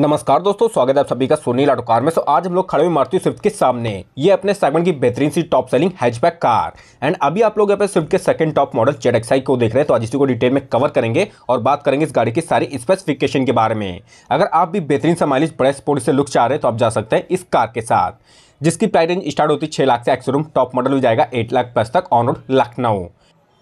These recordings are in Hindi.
नमस्कार दोस्तों स्वागत है आप सभी का सोनी लाटो कार में सो आज हम लोग खड़े हुए मारुति स्विफ्ट के सामने ये अपने सेगमेंट की बेहतरीन सी top selling hatchback car and अभी आप लोग यहाँ पर स्विफ्ट के second top model Z Xi को देख रहे हैं तो आज इसी को डिटेल में कवर करेंगे और बात करेंगे इस गाड़ी की सारी स्पेसिफिकेशन के बारे में अगर आप भी बेहतरीन सा बड़े स्पोर्ट से लुक चाह रहे हैं तो आप जा सकते हैं इस कार के साथ जिसकी प्राइस रेंज स्टार्ट होती है छः लाख से एक्सरूम टॉप मॉडल हो जाएगा एट लाख प्लस तक on road Lucknow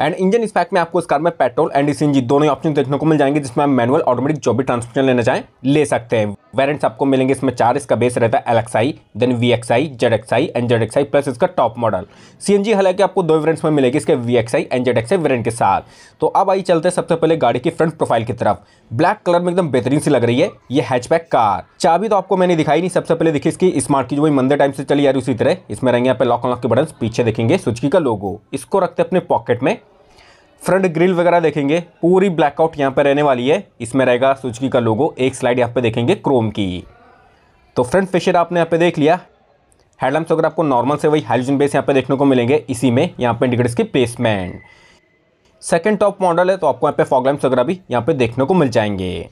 and engine इस पैक में आपको इस कार में पेट्रोल एंड सी दोनों ऑप्शन देखने को मिल जाएंगे जिसमें आप मैनुअल ऑटोमेटिक जो भी ट्रांसमिशन लेना चाहें ले सकते हैं वेरेंट्स आपको मिलेंगे इसमें चार इसका बेस रहता है L X I then V X I Z X I and Z X I plus इसका top model C N G हालांकि आपको दो वेरेंट्स में मिलेगी इसके V X I and Z X I variant के साथ तो अब आई चलते हैं सबसे पहले गाड़ी की फ्रंट प्रोफाइल की तरफ ब्लैक कलर में एकदम बेहतरीन सी लग रही है ये हैचबैक कार चाबी तो आपको मैंने दिखाई नहीं सबसे पहले देखिए इसकी स्मार्ट की जो मंदिर टाइम से चली आ रही उसी तरह इसमें रहेंगे यहाँ पे लॉक लॉक के बटन पीछे देखेंगे सुचकी का लोगो इसको रखते अपने पॉकेट में फ्रंट ग्रिल वगैरह देखेंगे पूरी ब्लैकआउट यहाँ पर रहने वाली है इसमें रहेगा सुजकी का लोगो एक स्लाइड यहाँ पे देखेंगे क्रोम की तो फ्रंट फिशर आपने यहाँ पे देख लिया हेडलैम्प्स अगर आपको नॉर्मल से वही हाइलोजन बेस यहाँ पे देखने को मिलेंगे इसी में यहाँ पे इंडिकेटर्स की प्लेसमेंट सेकेंड टॉप मॉडल है तो आपको यहाँ पे फॉगलैम्प्स वगैरह भी यहाँ पे देखने को मिल जाएंगे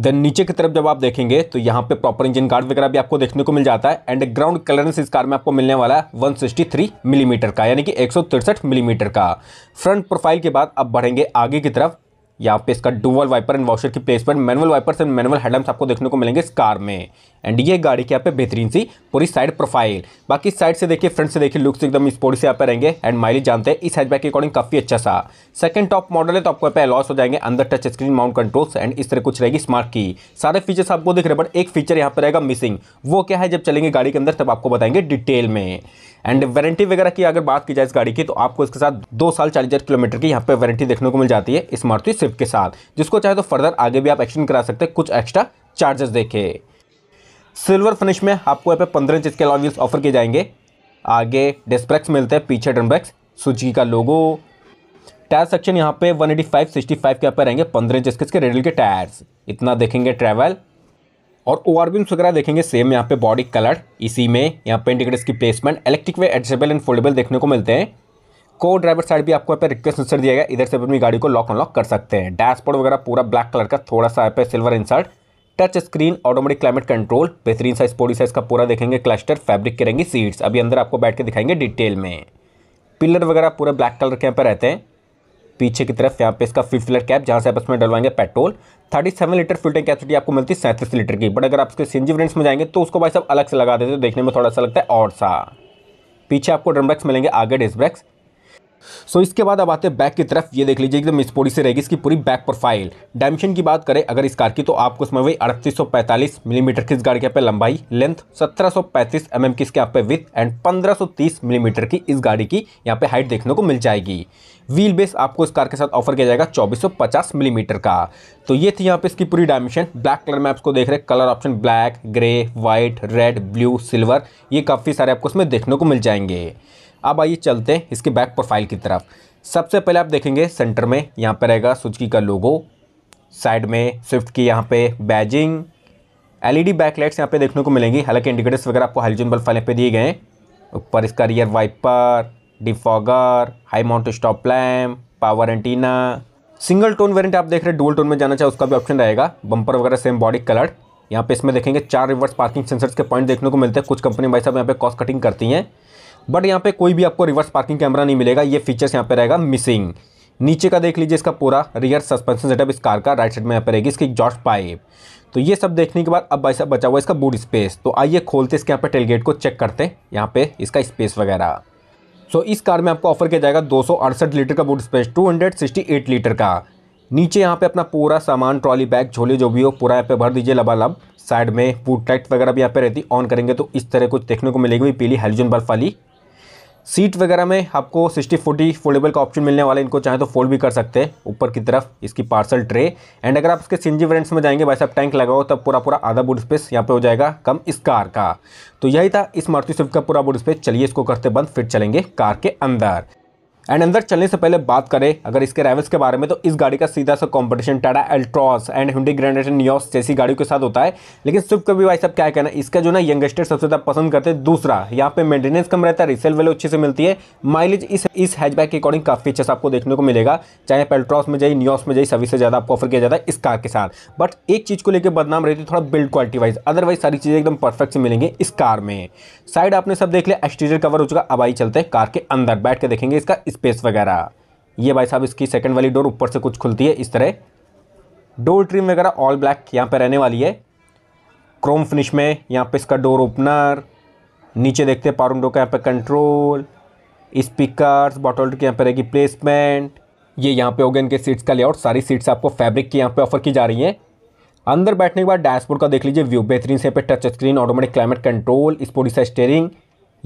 देन नीचे की तरफ जब आप देखेंगे तो यहाँ पे प्रॉपर इंजन गार्ड वगैरह भी आपको देखने को मिल जाता है एंड ग्राउंड क्लियरेंस इस कार में आपको मिलने वाला है 163 मिलीमीटर mm का यानी कि एक मिलीमीटर mm का फ्रंट प्रोफाइल के बाद अब बढ़ेंगे आगे की तरफ यहाँ पे इसका डुअल वाइपर एंड वॉशर की placement manual wipers and manual headlamps आपको देखने को मिलेंगे इस कार में एंड ये गाड़ी की यहाँ पे बेहतरीन सी पूरी साइड प्रोफाइल बाकी साइड से देखिए फ्रंट से देखिए लुक्स एकदम स्पोर्ट से यहाँ पे रहेंगे एंड माइलेज जानते हैं इस हैचबैक के अकॉर्डिंग काफी अच्छा सा सेकंड टॉप मॉडल है तो आपको यहाँ पे लॉस हो जाएंगे अंदर touch screen mount controls and इस तरह कुछ रहेगी स्मार्ट की सारे फीचर्स आपको दिख रहे बट एक फीचर यहाँ पर रहेगा मिसिंग वो क्या है जब चलेंगे गाड़ी के अंदर तब आपको बताएंगे डिटेल में एंड वारंटी वगैरह की अगर बात की जाए इस गाड़ी की तो आपको इसके साथ दो साल चालीस हज़ार किलोमीटर की यहाँ पे वारंटी देखने को मिल जाती है इस मारुति स्विफ्ट के साथ जिसको चाहे तो फर्दर आगे भी आप एक्सटेंड करा सकते हैं कुछ एक्स्ट्रा चार्जेस देखे सिल्वर फिनिश में आपको यहाँ पे पंद्रह इंच के अलावा ऑफर किए जाएंगे आगे डिस्प्रेक्स मिलते हैं पीछे ड्रम ब्रेक्स का लोगो टायर सेक्शन यहाँ पे 185 65 के यहाँ पे रहेंगे 15 इंच इसके रेडल के टायर्स इतना देखेंगे ट्रैवल और ओ वगैरह देखेंगे सेम यहाँ पे बॉडी कलर इसी में यहाँ पे इंडिकेटर्स की placement electrically adjustable and foldable देखने को मिलते हैं को ड्राइवर साइड भी आपको यहाँ पे रिक्वेस्ट इंसर्ट दिया गया इधर से अपनी गाड़ी को लॉक अनलॉक कर सकते हैं डैशबोर्ड वगैरह पूरा ब्लैक कलर का थोड़ा सा यहाँ पे silver insert touch screen automatic climate control बेहतरीन साइज पोडी साइज का पूरा देखेंगे क्लस्टर फैब्रिक करेंगे सीट्स अभी अंदर आपको बैठ के दिखाएंगे डिटेल में पिलर वगैरह पूरे ब्लैक कलर के यहाँ पर रहते हैं पीछे की तरफ यहाँ पे इसका फिफ्थ फिलर कैप जहाँ से आप इसमें डलवाएंगे petrol thirty seven litre filling capacity आपको मिलती है सैंतीस लीटर की बट अगर आप इसके सिंजी वेंट्स में जाएंगे तो उसको भाई साहब अलग से लगा देते हैं देखने में थोड़ा सा लगता है और सा पीछे आपको ड्रम ब्रेक्स मिलेंगे आगे डिस्क ब्रेक्स सो इसके बाद अब आते हैं बैक की तरफ ये देख लीजिए एकदम स्पोर्टी से रहेगी इसकी पूरी बैक प्रोफाइल डायमेंशन की बात करें अगर इस कार की तो आपको इसमें वही अड़तीस सौ पैंतालीस मिलीमीटर की इस गाड़ी के पे लंबाई लेंथ सत्रह सौ पैंतीस एम mm एम की इसके यहाँ पे विथ एंड पंद्रह सौ तीस मिलीमीटर की इस गाड़ी की यहाँ पे हाइट देखने को मिल जाएगी व्हील बेस आपको इस कार के साथ ऑफर किया जाएगा चौबीस सौ पचास मिलीमीटर का तो ये थी यहाँ पे इसकी पूरी डायमेंशन ब्लैक कलर में आपको देख रहे हैं colour option black grey white red blue silver ये काफ़ी सारे आपको इसमें देखने को मिल जाएंगे अब आइए चलते हैं इसके बैक प्रोफाइल की तरफ सबसे पहले आप देखेंगे सेंटर में यहाँ पर रहेगा सुजकी का लोगो साइड में स्विफ्ट की यहाँ पे बैजिंग एलईडी बैकलाइट्स यहाँ पे देखने को मिलेंगी हालांकि इंडिकेटर्स वगैरह आपको हाइजन बल्ब यहाँ पे दिए गए हैं ऊपर इसका rear wiper defogger high mount stop lamp power antenna single tone variant आप देख रहे हैं डुअल टोन में जाना चाहे उसका भी ऑप्शन रहेगा बम्पर वगैरह सेम बॉडी कलर यहाँ पे इसमें देखेंगे चार रिवर्स पार्किंग सेंसर्स के पॉइंट देखने को मिलते हैं कुछ कंपनी भाई साहब यहाँ पे कॉस्ट कटिंग करती हैं बट यहाँ पे कोई भी आपको रिवर्स पार्किंग कैमरा नहीं मिलेगा ये फीचर्स यहाँ पे रहेगा मिसिंग नीचे का देख लीजिए इसका पूरा रियर सस्पेंशन सेटअप इस कार का राइट साइड में यहाँ पे रहेगी इसकी जॉर्ज पाइप तो ये सब देखने के बाद अब भाई साहब बचा हुआ इसका बूट स्पेस तो आइए खोलते इसके यहाँ पर टेलगेट को चेक करते हैं यहाँ पे इसका स्पेस वगैरह सो इस कार में आपको ऑफर किया जाएगा दो लीटर का बूट स्पेस टू लीटर का नीचे यहाँ पे अपना पूरा सामान ट्रॉली बैग झोले जो भी हो पूरा यहाँ पे भर दीजिए लबालब साइड में फूड टैक्ट वगैरह भी यहाँ पे रहती ऑन करेंगे तो इस तरह कुछ देखने को मिलेगी पीली हेलोजन बर्फ वाली सीट वगैरह में आपको सिक्सटी फोर्टी फोल्डेबल का ऑप्शन मिलने वाला है इनको चाहे तो फोल्ड भी कर सकते हैं ऊपर की तरफ इसकी पार्सल ट्रे एंड अगर आप इसके सिंजी वेरियंट्स में जाएंगे वैसे आप टैंक लगाओ तब पूरा पूरा आधा बुड स्पेस यहाँ पे हो जाएगा कम इस कार का तो यही था इस मारुति स्विफ्ट का पूरा बुड स्पेस चलिए इसको करते बंद फिर चलेंगे कार के अंदर एंड अंदर चलने से पहले बात करें अगर इसके राइवल्स के बारे में तो इस गाड़ी का सीधा सा competition Tata Altroz and Hyundai Grand Nios जैसी गाड़ियों के साथ होता है लेकिन स्विफ्ट का भी भाई साहब क्या कहना इसका जो ना यंगस्टर सबसे ज़्यादा पसंद करते हैं दूसरा यहाँ पे मेंटेनेंस कम रहता है रिसेल वैल्यू अच्छे से मिलती है माइलेज इस इस हैचबैक के अकॉर्डिंग काफ़ी अच्छा आपको देखने को मिलेगा चाहे आप एल्ट्रॉस में जाइए न्योस में जाइए सभी से ज़्यादा आपको ऑफर किया जाता है इस कार के साथ बट एक चीज़ को लेकर बदनाम रहती है थोड़ा बिल्ड क्वालिटी वाइज अदरवाइज सारी चीज़ें एकदम परफेक्ट से मिलेंगी इस कार में साइड आपने सब देख लिया एक्सटीरियर कवर हो चुका अब आई चलते हैं कार के अंदर बैठ के देखेंगे इसका स्पेस वगैरह ये भाई साहब इसकी सेकंड वाली डोर ऊपर से कुछ खुलती है इस तरह डोर ट्रिम वगैरह ऑल ब्लैक यहाँ पे रहने वाली है क्रोम फिनिश में यहाँ पे इसका डोर ओपनर नीचे देखते हैं पावर का यहाँ पे कंट्रोल स्पीकर बॉटल की यहाँ पर रहेगी प्लेसमेंट ये यहाँ पे हो गया इनके सीट्स का लेआउट सारी सीट्स आपको फैब्रिक की यहाँ पे ऑफर की जा रही हैं अंदर बैठने के बाद डैशबोर्ड का देख लीजिए व्यू बेहतरीन से यहाँ पे touch screen automatic climate control sporty steering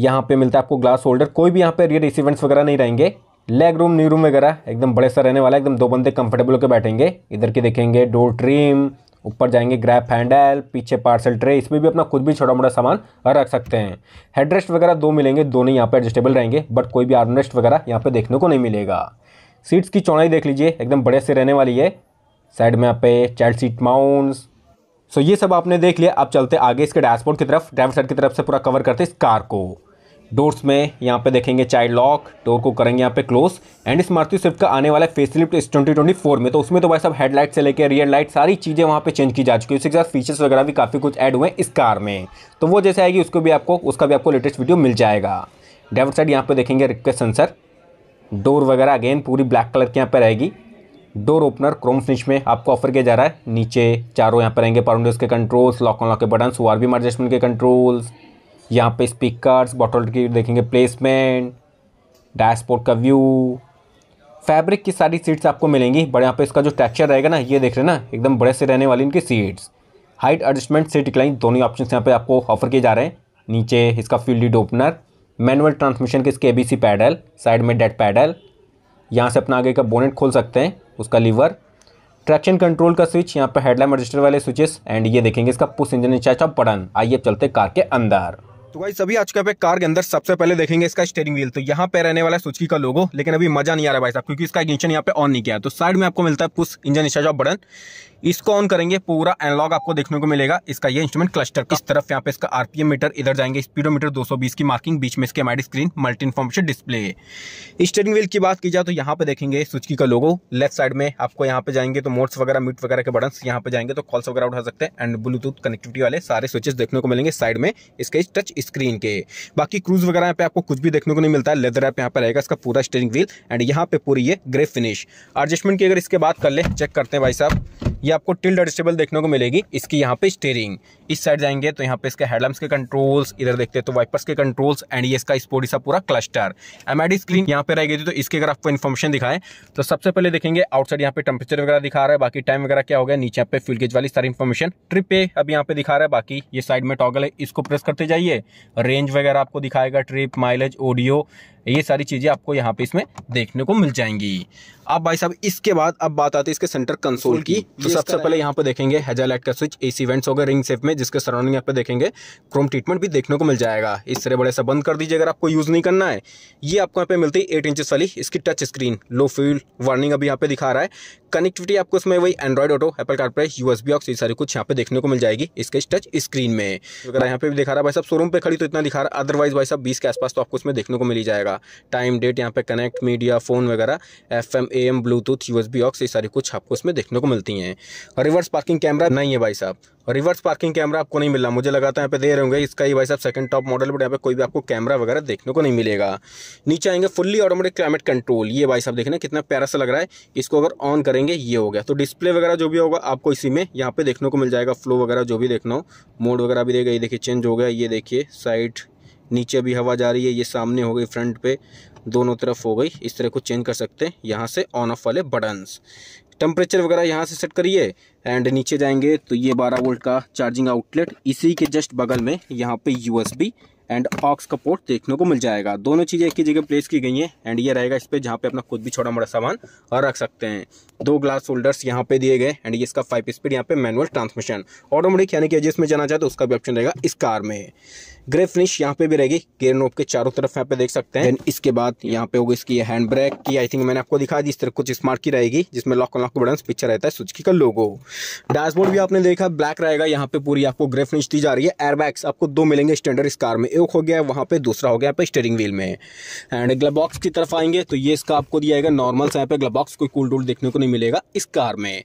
यहाँ पे मिलता है आपको ग्लास होल्डर कोई भी यहाँ पे रियर रिसीवेंट्स वगैरह नहीं रहेंगे लेग रूम न्यू रूम वगैरह एकदम बड़े सा रहने वाला है एकदम दो बंदे कंफर्टेबल होकर बैठेंगे इधर के देखेंगे डोर ट्रीम ऊपर जाएंगे ग्रैप हैंडल पीछे पार्सल ट्रे इसमें भी अपना खुद भी छोटा मोटा सामान रख सकते हैं हेडरेस्ट वगैरह दो मिलेंगे दोनों यहाँ पे एडजस्टेबल रहेंगे बट कोई भी आर्मरेस्ट वगैरह यहाँ पे देखने को नहीं मिलेगा सीट्स की चौड़ाई देख लीजिए एकदम बड़े से रहने वाली है साइड में यहाँ पे चाइल्ड सीट माउंट्स सो ये सब आपने देख लिया अब चलते आगे इसके डैशबोर्ड की तरफ ड्राइवर साइड की तरफ से पूरा कवर करते इस कार को डोर्स में यहाँ पे देखेंगे चाइल्ड लॉक डोर को करेंगे यहाँ पे क्लोज एंड इस मारुति स्विफ्ट का आने वाला फेसलिफ्ट इस ट्वेंटी ट्वेंटी फोर में तो उसमें तो भाई साहब हेडलाइट से लेकर रियर लाइट सारी चीज़ें वहाँ पे चेंज की जा चुकी है उसके साथ फीचर्स वगैरह भी काफ़ी कुछ ऐड हुए हैं इस कार में तो वो जैसे आएगी उसको भी आपको उसका भी आपको लेटेस्ट वीडियो मिल जाएगा डेवर साइड यहाँ पर देखेंगे रिक्वेस्ट सेंसर डोर वगैरह अगेन पूरी ब्लैक कलर की यहाँ पर रहेगी डोर ओपनर क्रोम फिनिश में आपको ऑफर किया जा रहा है नीचे चारों यहाँ पर रहेंगे पाउंडर्स के कंट्रोल्स लॉक ऑन लॉक के बटन आर बी एडजस्टमेंट के कंट्रोल्स यहाँ पे स्पीकर्स बॉटल की देखेंगे प्लेसमेंट डैशबोर्ड का व्यू फैब्रिक की सारी सीट्स आपको मिलेंगी बड़े यहाँ पे इसका जो टेक्सचर रहेगा ना ये देख रहे ना एकदम बड़े से रहने वाली इनकी seats height adjustment seat decline दोनों ऑप्शन यहाँ पे आपको ऑफर किए जा रहे हैं नीचे इसका फील्ड ओपनर मैनुअल ट्रांसमिशन के इसके ए पैडल साइड में डेड पैडल यहाँ से अपना आगे का बोनेट खोल सकते हैं उसका लीवर ट्रैक्शन कंट्रोल का स्विच यहाँ पर हेडलाइट रजिस्टर वाले स्विचेस एंड ये देखेंगे इसका पुश इंजन इंचार्ज ऑफ बटन आइए चलते कार के अंदर तो भाई सभी आज के पे कार के अंदर सबसे पहले देखेंगे इसका स्टेरिंग व्हील तो यहाँ पे रहने वाला है सुचकी का लोगो लेकिन अभी मजा नहीं आ रहा भाई साहब क्योंकि इसका इंजन यहाँ पे ऑन नहीं किया तो साइड में आपको मिलता है push engine start off button इसको ऑन करेंगे पूरा एनलॉग आपको देखने को मिलेगा इसका ये इंस्ट्रूमेंट क्लस्टर का। इस तरफ यहाँ पे इसका आरपीएम मीटर इधर जाएंगे स्पीडोमीटर 220 की मार्किंग बीच में इसके MID screen multi information display है स्टेरिंग व्हील की बात की जाए तो यहाँ पे देखेंगे सुचकी का लोगो लेफ्ट साइड में आपको यहाँ पे जाएंगे तो मोड्स वगैरह मीट वगैरह के बटन यहाँ पे जाएंगे तो कॉल्स वगैरह उठा सकते हैं एंड ब्लूटूथ कनेक्टिविटी वाले सारे स्विचेस देखने को मिलेंगे साइड में इसके टच स्क्रीन के बाकी क्रूज वगैरह यहाँ पे आपको कुछ भी देखने को नहीं मिलता है लेदर ऐप यहाँ पे रहेगा इसका पूरा स्टेरिंग व्हील एंड यहाँ पे पूरी ये ग्रे फिनिश एडजस्टमेंट की अगर इसके बात कर ले चेक करते हैं भाई साहब ये आपको टिल्ड एडजस्टेबल देखने को मिलेगी इसकी यहाँ पे स्टेयरिंग इस साइड जाएंगे तो यहाँ पे इसके हेडलैम्प्स के कंट्रोल्स इधर देखते हैं तो वाइपर्स के कंट्रोल्स एंड ये इसका स्पोर्टी सा पूरा क्लस्टर एम स्क्रीन यहाँ पे रहेगी तो इसकी अगर आपको इन्फॉर्मेशन दिखाएं तो सबसे पहले देखेंगे आउटसाइड यहाँ पे टेम्परेचर वगैरह दिखा रहा है बाकी टाइम वगैरह क्या हो गया नीचे यहाँ पे फिलगेज वाली सारी इन्फॉर्मेशन ट्रिप पे अब यहाँ पे दिखा रहा है बाकी ये साइड में टॉगल है इसको प्रेस करते जाइए रेंज वगैरह आपको दिखाएगा ट्रिप माइलेज ऑडियो ये सारी चीज़ें आपको यहाँ पे इसमें देखने को मिल जाएंगी अब भाई साहब इसके बाद अब बात आती है इसके सेंटर कंसोल की तो सबसे पहले यहाँ पे देखेंगे हेजालाइट का स्विच एसी वेंट्स हो रिंग सेफ में जिसके सराउंडिंग यहाँ पे देखेंगे क्रोम ट्रीटमेंट भी देखने को मिल जाएगा इस तरह बड़े से बंद कर दीजिए अगर आपको यूज़ नहीं करना है ये आपको यहाँ पे मिलती है एट इंचज़ वाली इसकी touch screen low fuel warning अभी यहाँ पे दिखा रहा है कनेक्टिविटी आपको इसमें वही एंड्रॉइड ऑटो एप्पल पर यूएस बी ऑक्स ये सारे कुछ यहाँ पे देखने को मिल जाएगी इसके टच स्क्रीन में अगर यहाँ पे भी दिखा रहा है भाई साहब शोरूम पे खड़ी तो इतना दिखा रहा अदरवाइज भाई साहब बीस के आसपास तो आपको इसमें देखने को मिल जाएगा टाइम डेट यहाँ पे कनेक्ट मीडिया फोन वगैरह F M A M Bluetooth B aux ये सारी कुछ आपको इसमें देखने को मिलती है रिवर्स पार्किंग कैमरा नहीं है भाई साहब रिवर्स पार्किंग कैमरा आपको नहीं मिला मुझे लगा था यहाँ पे दे रहे होंगे इसका ही भाई साहब सेकंड टॉप मॉडल बट यहाँ पे कोई भी आपको कैमरा वगैरह देखने को नहीं मिलेगा नीचे आएंगे फुल्ली ऑटोमेटिक क्लाइमेट कंट्रोल ये भाई साहब देखना कितना प्यारा सा लग रहा है इसको अगर ऑन करेंगे ये हो गया तो डिस्प्ले वगैरह जो भी होगा आपको इसी में यहाँ पे देखने को मिल जाएगा फ्लो वगैरह जो भी देखना हो मोड वगैरह भी देगा ये देखिए चेंज हो गया ये देखिए साइड नीचे भी हवा जा रही है ये सामने हो गई फ्रंट पे दोनों तरफ हो गई इस तरह को चेंज कर सकते हैं यहाँ से ऑन ऑफ वाले बटन्स टेम्परेचर वगैरह यहाँ से सेट करिए एंड नीचे जाएंगे तो ये 12 वोल्ट का चार्जिंग आउटलेट इसी के जस्ट बगल में यहाँ पे यूएसबी एंड ऑक्स का पोर्ट देखने को मिल जाएगा दोनों चीज़ें एक ही जगह प्लेस की गई हैं एंड ये रहेगा इस पर जहाँ पे अपना खुद भी छोटा मोटा सामान रख सकते हैं दो ग्लास होल्डर्स यहाँ पे दिए गए एंड ये इसका फाइव स्पीड यहाँ पे मैनुअल ट्रांसमिशन ऑटोमेटिक यानी कि जिसमें जाना चाहे तो उसका भी ऑप्शन रहेगा इस कार में ग्रे फिनिश यहाँ पे भी रहेगी गेयर नोब के चारों तरफ यहाँ पे देख सकते हैं इसके बाद यहाँ पे होगी इसकी हैंड ब्रेक की आई थिंक मैंने आपको दिखा दी इस तरह कुछ स्मार्ट की रहेगी जिसमें लॉक लॉक बटन पिक्चर रहता है सुचकी का लोगो डैशबोर्ड भी आपने देखा ब्लैक रहेगा यहाँ पे पूरी आपको ग्रे फिनिश दी जा रही है एयरबैग्स आपको दो मिलेंगे स्टैंडर्ड इस कार में एक हो गया वहाँ पे दूसरा हो गया यहाँ पे स्टेरिंग व्हील में एंड ग्लबॉक्स की तरफ आएंगे तो ये इसका आपको दिया जाएगा नॉर्मल से यहाँ पे ग्लबॉक्स कोई कूल डूल देखने को नहीं मिलेगा इस कार में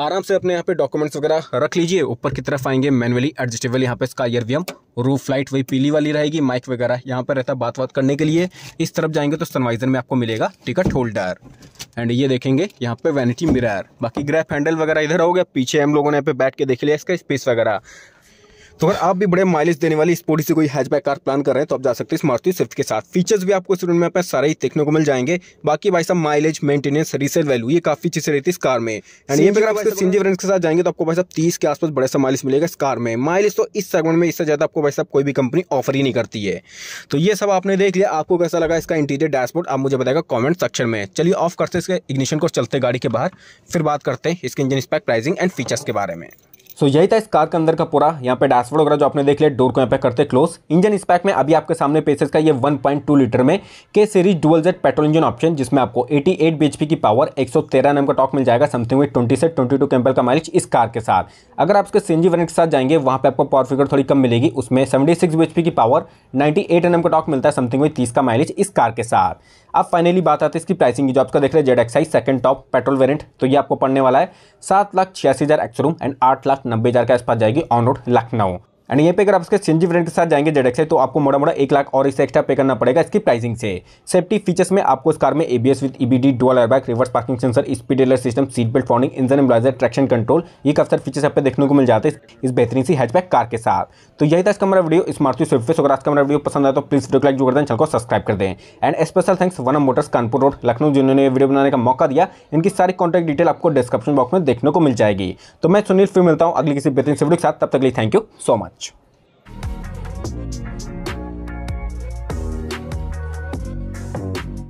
आराम से अपने यहाँ पे डॉक्यूमेंट्स वगैरह रख लीजिए ऊपर की तरफ आएंगे मैनुअली एडजस्टेबल यहाँ पे इसका व्यम रूफ लाइट वही पीली वाली रहेगी माइक वगैरह यहाँ पर रहता बात बात करने के लिए इस तरफ जाएंगे तो सनवाइजर में आपको मिलेगा टिकट होल्डर एंड ये देखेंगे यहाँ पे वैनिटी मिरर बाकी ग्रैप हैंडल वगैरह इधर हो गया पीछे हम लोगों ने यहाँ पे बैठ के देख लिया इसका स्पेस वगैरह तो अगर आप भी बड़े माइलेज देने वाली स्पोर्टी से कोई हैचबैक कार प्लान कर रहे हैं तो आप जा सकते हैं मारुति स्विफ्ट के साथ फीचर्स भी आपको स्टूडेंट में पर सारे ही देखने को मिल जाएंगे बाकी भाई साहब माइलेज मेंटेनेंस रीसेल वैल्यू ये काफी चीजें रहती है इस कार में ये अगर आप सिंजी वेरियंट के साथ जाएंगे तो आपको भाई साहब तीस के आसपास बड़े सा माइलेज मिलेगा इस कार में माइलेज तो इस सेगमेंट में इससे ज्यादा आपको भाई साहब कोई भी कंपनी ऑफर ही नहीं करती है तो ये सब आपने देख लिया आपको कैसा लगा इसका इंटीरियर डैशबोर्ड आप मुझे बताएगा कॉमेंट सेक्शन में चलिए ऑफ करते इसके इग्निशन को चलते गाड़ी के बाहर फिर बात करते हैं इसके engine spec pricing and features के बारे में सो so, यही था इस कार के अंदर का पूरा यहाँ पे डैशबोर्ड वगैरह जो आपने देख लिया डोर को यहाँ पे करते क्लोज इंजन इस पैक में अभी आपके सामने पेसेस का ये 1.2 लीटर में K series dual jet petrol engine option जिसमें आपको 88 bhp की पावर 113 एनएम का टॉक मिल जाएगा समथिंग विद 20 से 22 कैंपल का माइलेज इस कार के साथ अगर आप उसके सी वर्जन के साथ जाएंगे वहाँ पर आपको पावर फिगर थोड़ी कम मिलेगी उसमें सेवेंटी सिक्स की पावर नाइन्टी एट का टॉक मिलता है समथिंग विद तीस का माइलेज इस कार के साथ अब फाइनली बात आती है इसकी प्राइसिंग की जो आपका देख रहे हैं जेड एक्साइज सेकंड टॉप पेट्रोल वेरिएंट तो ये आपको पढ़ने वाला है सात लाख छियासी हज़ार एक्सरूम एंड आठ लाख नब्बे हज़ार के आसपास जाएगी ऑन रोड लखनऊ एंड यहाँ पे अगर आप इसके सिंजी वेरियंट के साथ जाएंगे जेडेक्स से तो आपको मोटा मोटा एक लाख और इससे एक्स्ट्रा पे करना पड़ेगा इसकी प्राइसिंग से सेफ्टी फीचर्स में आपको इस कार में ABS with EBD dual airbag reverse parking sensor speed alert system seat belt फाउंडिंग इंजन एम्बलाइजर ट्रैक्शन कंट्रोल ये काफी सारे फीचर्स आप देखने को मिल जाते हैं इस बेहतरीन सी हैचबैक कार के साथ तो यही था इसका हमारा वीडियो स्मार्टी सर्विस अगर आज का हमारा वीडियो पसंद आए तो प्लीज वीडियो लाइक जो कर दें चैनल को सब्सक्राइब कर दें and special thanks One Motors Kanpur road Lucknow जिन्होंने वीडियो बनाने का मौका दिया इनकी सारी कॉन्टैक्ट डिटेल आपको डिस्क्रिप्शन बॉक्स में देखने को मिल जाएगी तो मैं सुनील फिर मिलता हूँ अगली किसी बेहतरीन वीडियो के साथ तब तक लिए थैंक यू सो मच матч